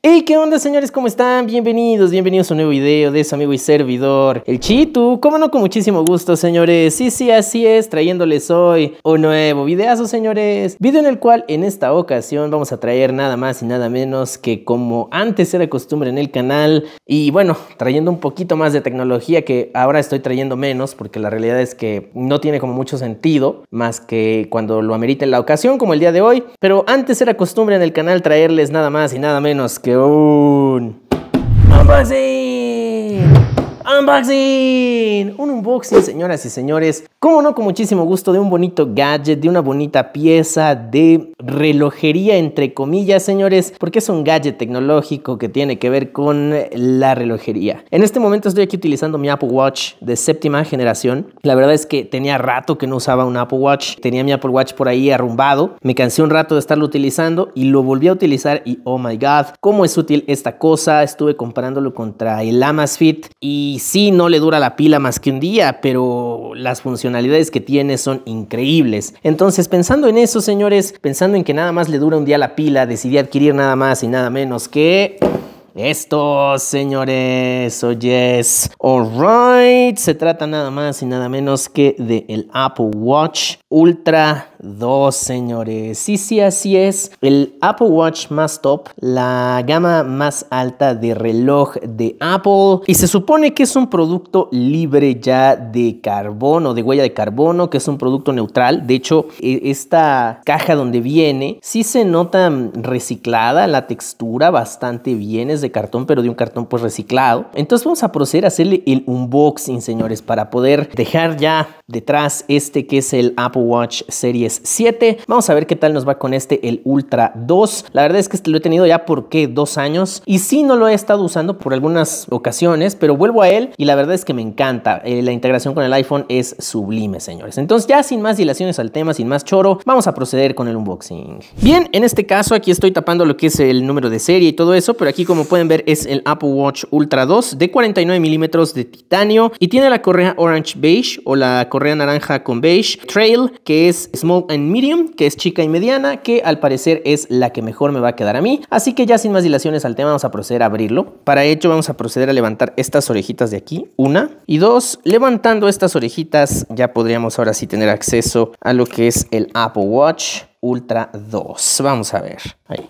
Hey, ¿qué onda señores? ¿Cómo están? Bienvenidos, bienvenidos a un nuevo video de su amigo y servidor, el Chitu. Como no, con muchísimo gusto señores. Sí, sí, así es, trayéndoles hoy un nuevo videazo señores. Video en el cual en esta ocasión vamos a traer nada más y nada menos que como antes era costumbre en el canal. Y bueno, trayendo un poquito más de tecnología que ahora estoy trayendo menos porque la realidad es que no tiene como mucho sentido más que cuando lo amerite la ocasión como el día de hoy. Pero antes era costumbre en el canal traerles nada más y nada menos que que un... unboxing. Un unboxing, señoras y señores. Como no, con muchísimo gusto de un bonito gadget, de una bonita pieza de relojería, entre comillas, señores, porque es un gadget tecnológico que tiene que ver con la relojería. En este momento estoy aquí utilizando mi Apple Watch de séptima generación. La verdad es que tenía rato que no usaba un Apple Watch. Tenía mi Apple Watch por ahí arrumbado. Me cansé un rato de estarlo utilizando y lo volví a utilizar y oh my god, cómo es útil esta cosa. Estuve comparándolo contra el Amazfit y sí, no le dura la pila más que un día, pero las funcionalidades que tiene son increíbles. Entonces, pensando en eso, señores, pensando en que nada más le dura un día la pila, decidí adquirir nada más y nada menos que... Estos, señores, oyes. Alright, se trata nada más y nada menos que del el Apple Watch Ultra Dos señores. Sí, sí, así es. El Apple Watch más top, la gama más alta de reloj de Apple. Y se supone que es un producto libre ya de carbono, de huella de carbono, que es un producto neutral. De hecho, e, esta caja donde viene, sí se nota mm, reciclada, la textura bastante bien, es de cartón, pero de un cartón pues reciclado. Entonces vamos a proceder a hacerle el unboxing, señores, para poder dejar ya detrás este que es el Apple Watch Series 7. Vamos a ver qué tal nos va con este, el Ultra 2. La verdad es que este lo he tenido ya por qué dos años y sí no lo he estado usando por algunas ocasiones, pero vuelvo a él y la verdad es que me encanta. Eh, la integración con el iPhone es sublime, señores. Entonces ya sin más dilaciones al tema, sin más choro, vamos a proceder con el unboxing. Bien, en este caso aquí estoy tapando lo que es el número de serie y todo eso, pero aquí como pueden ver es el Apple Watch Ultra 2 de 49 milímetros de titanio y tiene la correa orange beige o la correa naranja con beige, trail que es small en medium, que es chica y mediana, que al parecer es la que mejor me va a quedar a mí. Así que ya sin más dilaciones al tema, vamos a proceder a abrirlo. Para ello vamos a proceder a levantar estas orejitas de aquí, una y dos. Levantando estas orejitas ya podríamos ahora sí tener acceso a lo que es el Apple Watch Ultra 2. Vamos a ver. Ahí.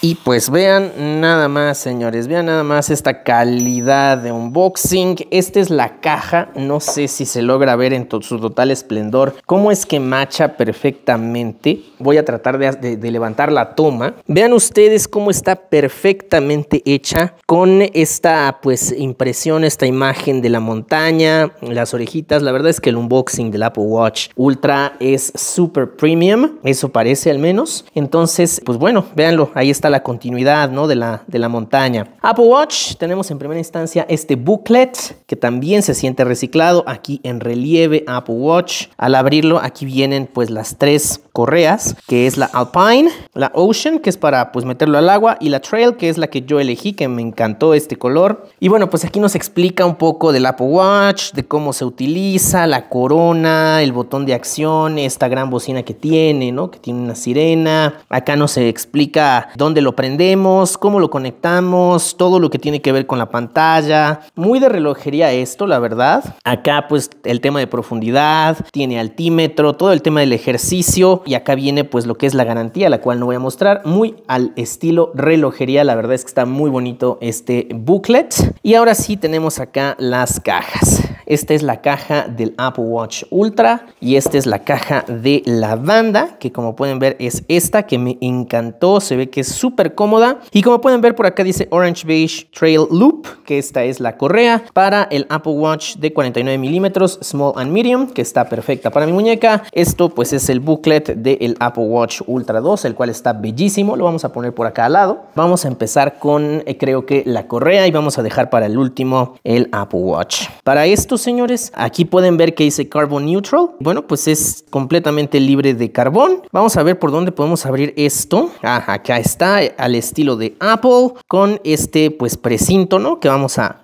Y pues vean nada más, señores, vean nada más esta calidad de unboxing. Esta es la caja, no sé si se logra ver en su total esplendor cómo es que macha perfectamente. Voy a tratar de, levantar la toma. Vean ustedes cómo está perfectamente hecha con esta pues impresión, esta imagen de la montaña, las orejitas. La verdad es que el unboxing del Apple Watch Ultra es super premium, eso parece al menos. Entonces, pues bueno, véanlo, ahí está la continuidad ¿no? de, la, de la montaña. Apple Watch, tenemos en primera instancia este booklet que también se siente reciclado aquí en relieve Apple Watch. Al abrirlo aquí vienen pues las tres correas, que es la Alpine, la Ocean, que es para pues meterlo al agua, y la Trail, que es la que yo elegí, que me encantó este color. Y bueno, pues aquí nos explica un poco del Apple Watch, de cómo se utiliza, la corona, el botón de acción, esta gran bocina que tiene, ¿no? Que tiene una sirena. Acá nos explica dónde lo prendemos, cómo lo conectamos, todo lo que tiene que ver con la pantalla. Muy de relojería esto, la verdad. Acá pues el tema de profundidad, tiene altímetro, todo el tema del ejercicio y acá viene pues lo que es la garantía, la cual no voy a mostrar, muy al estilo relojería. La verdad es que está muy bonito este booklet. Y ahora sí tenemos acá las cajas. Esta es la caja del Apple Watch Ultra y esta es la caja de la banda, que como pueden ver es esta que me encantó, se ve que es súper cómoda. Y como pueden ver por acá dice Orange Beige Trail Loop, que esta es la correa para el Apple Watch de 49 milímetros Small and Medium, que está perfecta para mi muñeca. Esto pues es el booklet del Apple Watch Ultra 2, el cual está bellísimo, lo vamos a poner por acá al lado. Vamos a empezar con eh, creo que la correa y vamos a dejar para el último el Apple Watch. Para esto señores. Aquí pueden ver que dice carbon neutral. Bueno, pues es completamente libre de carbón. Vamos a ver por dónde podemos abrir esto. Ah, acá está, al estilo de Apple, con este pues precinto, ¿no? Que vamos a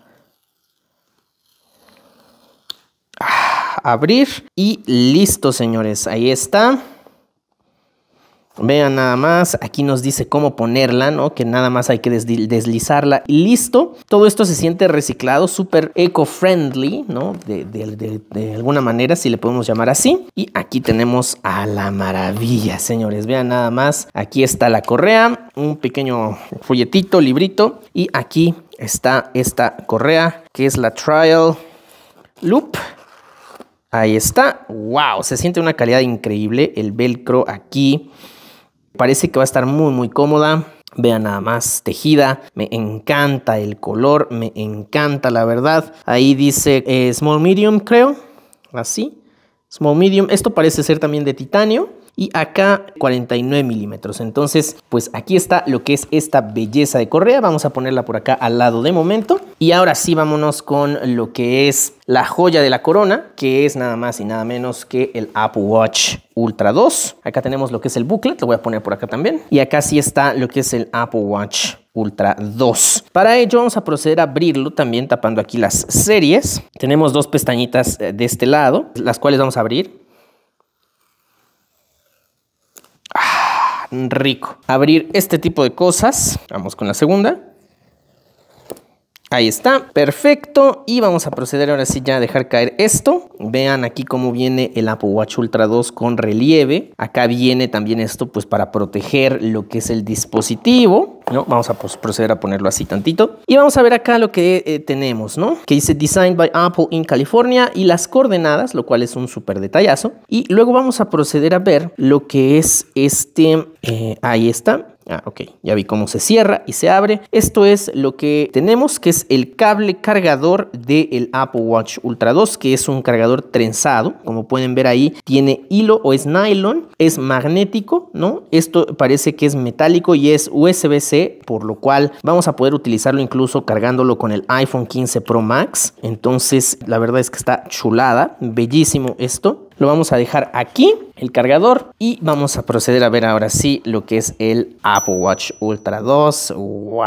ah, abrir y listo señores ahí está Vean nada más, aquí nos dice cómo ponerla, ¿no? Que nada más hay que deslizarla y listo. Todo esto se siente reciclado, súper eco-friendly, ¿no? De, alguna manera, si le podemos llamar así. Y aquí tenemos a la maravilla, señores. Vean nada más, aquí está la correa, un pequeño folletito, librito. Y aquí está esta correa, que es la Trial Loop. Ahí está. ¡Wow! Se siente una calidad increíble. El velcro aquí. Parece que va a estar muy muy cómoda. Vean nada más tejida, me encanta el color, me encanta la verdad. Ahí dice eh, small medium creo, así. Small medium, esto parece ser también de titanio y acá 49 milímetros. Entonces, pues aquí está lo que es esta belleza de correa. Vamos a ponerla por acá al lado de momento. Y ahora sí, vámonos con lo que es la joya de la corona, que es nada más y nada menos que el Apple Watch Ultra 2. Acá tenemos lo que es el bucle, lo voy a poner por acá también. Y acá sí está lo que es el Apple Watch Ultra 2. Para ello vamos a proceder a abrirlo también tapando aquí las series. Tenemos dos pestañitas eh, de este lado, las cuales vamos a abrir. rico. Abrir este tipo de cosas. Vamos con la segunda. Ahí está, perfecto. Y vamos a proceder ahora sí ya a dejar caer esto. Vean aquí cómo viene el Apple Watch Ultra 2 con relieve. Acá viene también esto pues para proteger lo que es el dispositivo. ¿no? Vamos a proceder a ponerlo así tantito. Y vamos a ver acá lo que eh, tenemos, ¿no? Que dice Designed by Apple in California y las coordenadas, lo cual es un súper detallazo. Y luego vamos a proceder a ver lo que es este... Eh, ahí está Ah, ok, ya vi cómo se cierra y se abre. Esto es lo que tenemos, que es el cable cargador del Apple Watch Ultra 2, que es un cargador trenzado. Como pueden ver ahí, tiene hilo o es nylon, es magnético, ¿no? Esto parece que es metálico y es USB-C, por lo cual vamos a poder utilizarlo incluso cargándolo con el iPhone 15 Pro Max. Entonces, la verdad es que está chulada, bellísimo esto. Lo vamos a dejar aquí, el cargador, y vamos a proceder a ver ahora sí lo que es el Apple Watch Ultra 2. ¡Wow!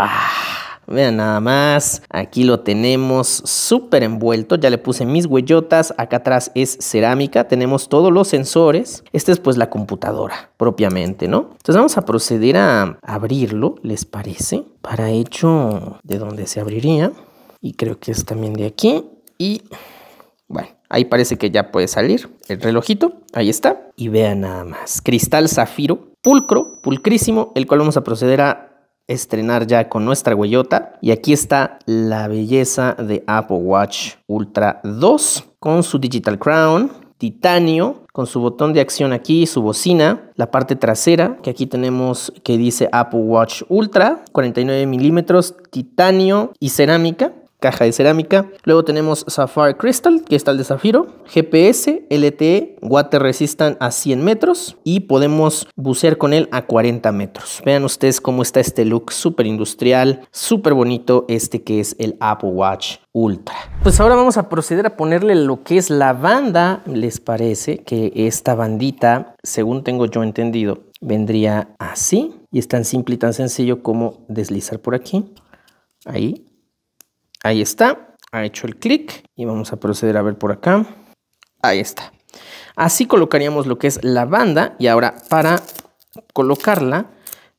Vean nada más, aquí lo tenemos súper envuelto, ya le puse mis huellotas, acá atrás es cerámica, tenemos todos los sensores, esta es pues la computadora propiamente, ¿no? Entonces vamos a proceder a abrirlo, ¿les parece? Para hecho, ¿de dónde se abriría? Y creo que es también de aquí, y bueno, Ahí parece que ya puede salir el relojito. Ahí está. Y vean nada más. Cristal zafiro. Pulcro, pulcrísimo, el cual vamos a proceder a estrenar ya con nuestra huellota. Y aquí está la belleza de Apple Watch Ultra 2 con su Digital Crown, titanio, con su botón de acción aquí, su bocina, la parte trasera, que aquí tenemos que dice Apple Watch Ultra, 49 milímetros, titanio y cerámica caja de cerámica. Luego tenemos Sapphire Crystal, que está el de zafiro, GPS, LTE, water resistant a 100 metros y podemos bucear con él a 40 metros. Vean ustedes cómo está este look súper industrial, súper bonito este que es el Apple Watch Ultra. Pues ahora vamos a proceder a ponerle lo que es la banda. ¿Les parece que esta bandita, según tengo yo entendido, vendría así? Y es tan simple y tan sencillo como deslizar por aquí, ahí Ahí está, ha hecho el clic y vamos a proceder a ver por acá. Ahí está. Así colocaríamos lo que es la banda y ahora para colocarla,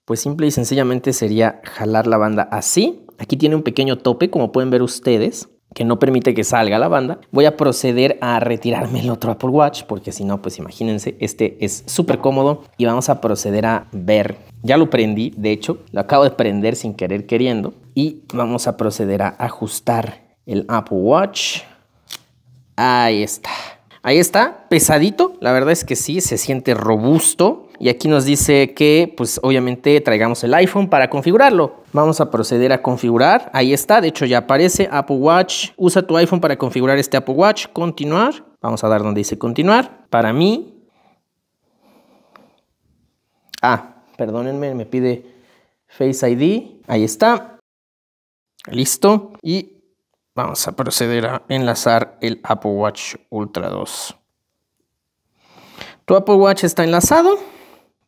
pues simple y sencillamente sería jalar la banda así. Aquí tiene un pequeño tope, como pueden ver ustedes, que no permite que salga la banda. Voy a proceder a retirarme el otro Apple Watch, porque si no, pues imagínense, este es súper cómodo y vamos a proceder a ver ya lo prendí, de hecho, lo acabo de prender sin querer queriendo. Y vamos a proceder a ajustar el Apple Watch. Ahí está. Ahí está, pesadito, la verdad es que sí, se siente robusto. Y aquí nos dice que, pues obviamente, traigamos el iPhone para configurarlo. Vamos a proceder a configurar. Ahí está, de hecho ya aparece Apple Watch. Usa tu iPhone para configurar este Apple Watch. Continuar. Vamos a dar donde dice continuar. Para mí. Ah, Perdónenme, me pide Face ID. Ahí está. Listo. Y vamos a proceder a enlazar el Apple Watch Ultra 2. Tu Apple Watch está enlazado.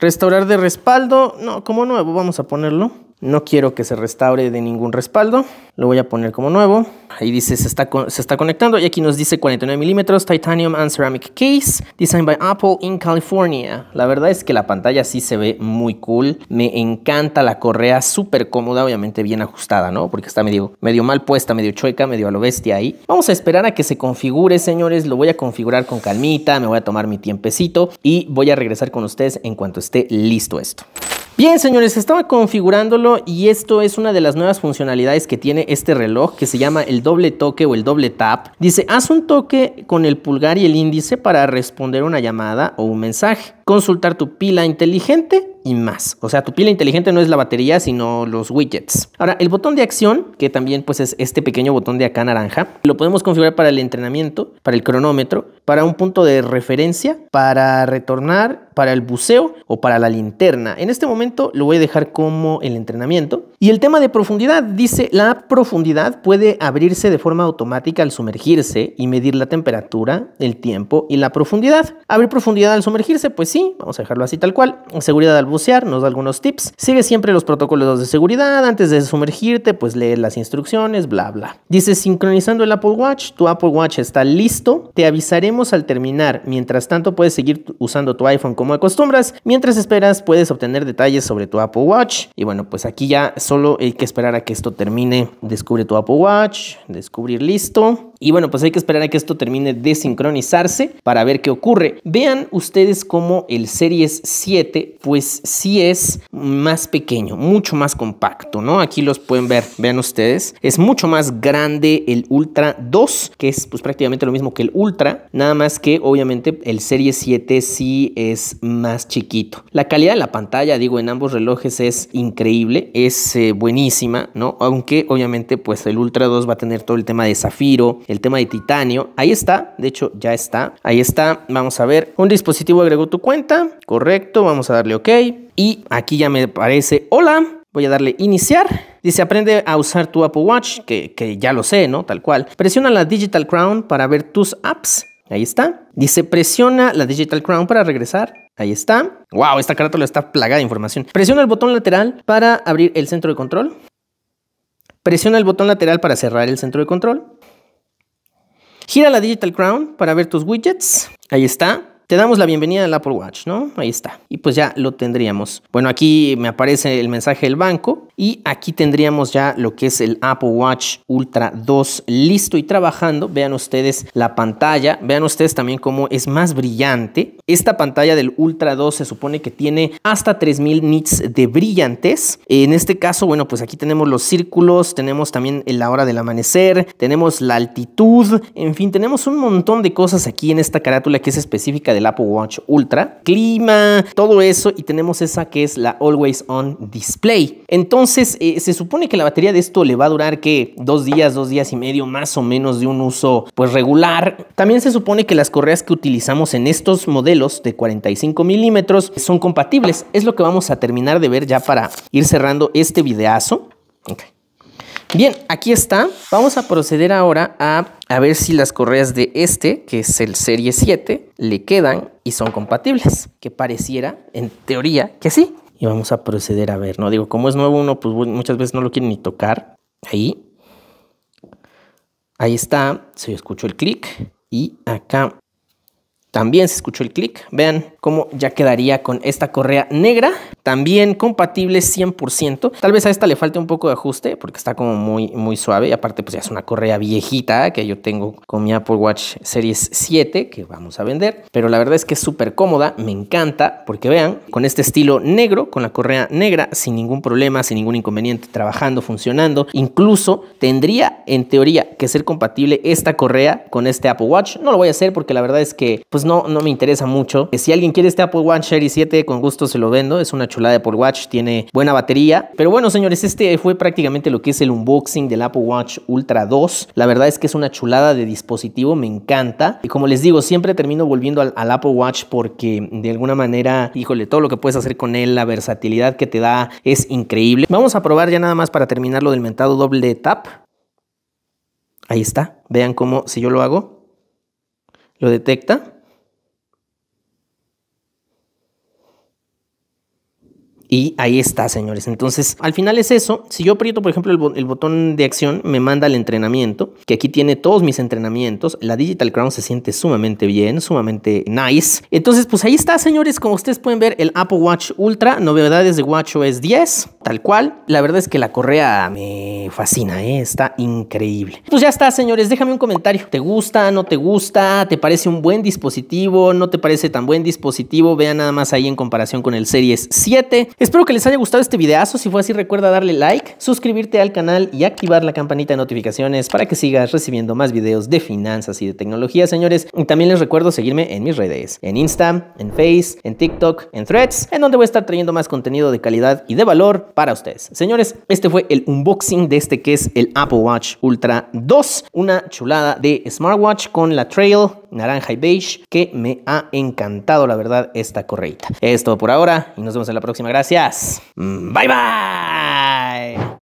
Restaurar de respaldo. No, como nuevo, vamos a ponerlo. No quiero que se restaure de ningún respaldo. Lo voy a poner como nuevo. Ahí dice se está, se está conectando. Y aquí nos dice 49 milímetros titanium and ceramic case designed by Apple in California. La verdad es que la pantalla sí se ve muy cool. Me encanta la correa, súper cómoda, obviamente bien ajustada, ¿no? Porque está medio, medio mal puesta, medio chueca, medio a lo bestia ahí. Vamos a esperar a que se configure, señores. Lo voy a configurar con calmita. Me voy a tomar mi tiempecito y voy a regresar con ustedes en cuanto esté listo esto. Bien, señores, estaba configurándolo y esto es una de las nuevas funcionalidades que tiene este reloj que se llama el doble toque o el doble tap. Dice, haz un toque con el pulgar y el índice para responder una llamada o un mensaje consultar tu pila inteligente y más. O sea, tu pila inteligente no es la batería, sino los widgets. Ahora, el botón de acción, que también pues es este pequeño botón de acá naranja, lo podemos configurar para el entrenamiento, para el cronómetro, para un punto de referencia, para retornar, para el buceo o para la linterna. En este momento lo voy a dejar como el entrenamiento. Y el tema de profundidad, dice, la profundidad puede abrirse de forma automática al sumergirse y medir la temperatura, el tiempo y la profundidad. Abrir profundidad al sumergirse, pues sí, vamos a dejarlo así tal cual. Seguridad al bucear, nos da algunos tips. Sigue siempre los protocolos de seguridad, antes de sumergirte, pues lee las instrucciones, bla, bla. Dice, sincronizando el Apple Watch, tu Apple Watch está listo, te avisaremos al terminar. Mientras tanto, puedes seguir usando tu iPhone como acostumbras. Mientras esperas, puedes obtener detalles sobre tu Apple Watch. Y bueno, pues aquí ya solo hay que esperar a que esto termine. Descubre tu Apple Watch, descubrir listo. Y bueno, pues hay que esperar a que esto termine de sincronizarse para ver qué ocurre. Vean ustedes cómo el Series 7, pues sí es más pequeño, mucho más compacto, ¿no? Aquí los pueden ver, vean ustedes. Es mucho más grande el Ultra 2, que es pues prácticamente lo mismo que el Ultra, nada más que obviamente el Series 7 sí es más chiquito. La calidad de la pantalla, digo, en ambos relojes es increíble, es eh, buenísima, ¿no? Aunque obviamente pues el Ultra 2 va a tener todo el tema de zafiro, el tema de titanio. Ahí está, de hecho ya está. Ahí está, vamos a ver. Un dispositivo agregó tu cuenta, correcto, vamos a darle OK. Y aquí ya me parece. hola. Voy a darle iniciar. Dice aprende a usar tu Apple Watch, que, que ya lo sé, ¿no? Tal cual. Presiona la Digital Crown para ver tus apps. Ahí está. Dice presiona la Digital Crown para regresar. Ahí está. Wow, esta carátula está plagada de información. Presiona el botón lateral para abrir el centro de control. Presiona el botón lateral para cerrar el centro de control. Gira la Digital Crown para ver tus widgets. Ahí está te damos la bienvenida al Apple Watch, ¿no? Ahí está. Y pues ya lo tendríamos. Bueno, aquí me aparece el mensaje del banco y aquí tendríamos ya lo que es el Apple Watch Ultra 2 listo y trabajando. Vean ustedes la pantalla, vean ustedes también cómo es más brillante. Esta pantalla del Ultra 2 se supone que tiene hasta 3000 nits de brillantes. En este caso, bueno, pues aquí tenemos los círculos, tenemos también la hora del amanecer, tenemos la altitud, en fin, tenemos un montón de cosas aquí en esta carátula que es específica de Apple Watch Ultra, clima, todo eso y tenemos esa que es la Always On Display. Entonces eh, se supone que la batería de esto le va a durar que dos días, dos días y medio más o menos de un uso pues regular. También se supone que las correas que utilizamos en estos modelos de 45 milímetros son compatibles. Es lo que vamos a terminar de ver ya para ir cerrando este videazo. Bien, aquí está. Vamos a proceder ahora a, ver si las correas de este, que es el Serie 7, le quedan y son compatibles. Que pareciera, en teoría, que sí. Y vamos a proceder a ver, ¿no? Digo, como es nuevo uno, pues muchas veces no lo quieren ni tocar. Ahí. Ahí está. Se escucho el clic. Y acá también se escuchó el clic. Vean cómo ya quedaría con esta correa negra. También compatible 100%. Tal vez a esta le falte un poco de ajuste porque está como muy, muy suave. Y aparte pues ya es una correa viejita que yo tengo con mi Apple Watch Series 7 que vamos a vender. Pero la verdad es que es súper cómoda. Me encanta porque vean con este estilo negro, con la correa negra, sin ningún problema, sin ningún inconveniente, trabajando, funcionando. Incluso tendría en teoría que ser compatible esta correa con este Apple Watch. No lo voy a hacer porque la verdad es que pues pues no, no me interesa mucho. Eh, si alguien quiere este Apple Watch Series 7, con gusto se lo vendo. Es una chulada de Apple Watch, tiene buena batería. Pero bueno, señores, este fue prácticamente lo que es el unboxing del Apple Watch Ultra 2. La verdad es que es una chulada de dispositivo, me encanta. Y como les digo, siempre termino volviendo al, al Apple Watch porque de alguna manera, híjole, todo lo que puedes hacer con él, la versatilidad que te da es increíble. Vamos a probar ya nada más para terminar lo del mentado doble tap. Ahí está. Vean cómo si yo lo hago, lo detecta. Y ahí está, señores. Entonces, al final es eso. Si yo aprieto, por ejemplo, el, botón de acción, me manda el entrenamiento, que aquí tiene todos mis entrenamientos. La Digital Crown se siente sumamente bien, sumamente nice. Entonces, pues ahí está, señores. Como ustedes pueden ver, el Apple Watch Ultra, novedades de WatchOS 10 tal cual. La verdad es que la correa me fascina, ¿eh? está increíble. Pues ya está, señores, déjame un comentario. ¿Te gusta? ¿No te gusta? ¿Te parece un buen dispositivo? ¿No te parece tan buen dispositivo? vea nada más ahí en comparación con el Series 7. Espero que les haya gustado este videazo. Si fue así, recuerda darle like, suscribirte al canal y activar la campanita de notificaciones para que sigas recibiendo más videos de finanzas y de tecnología, señores. Y también les recuerdo seguirme en mis redes, en Insta, en Face, en TikTok, en Threads, en donde voy a estar trayendo más contenido de calidad y de valor para ustedes. Señores, este fue el unboxing de este que es el Apple Watch Ultra 2. Una chulada de smartwatch con la Trail naranja y beige que me ha encantado la verdad esta correita. Es todo por ahora y nos vemos en la próxima. Gracias. Bye bye.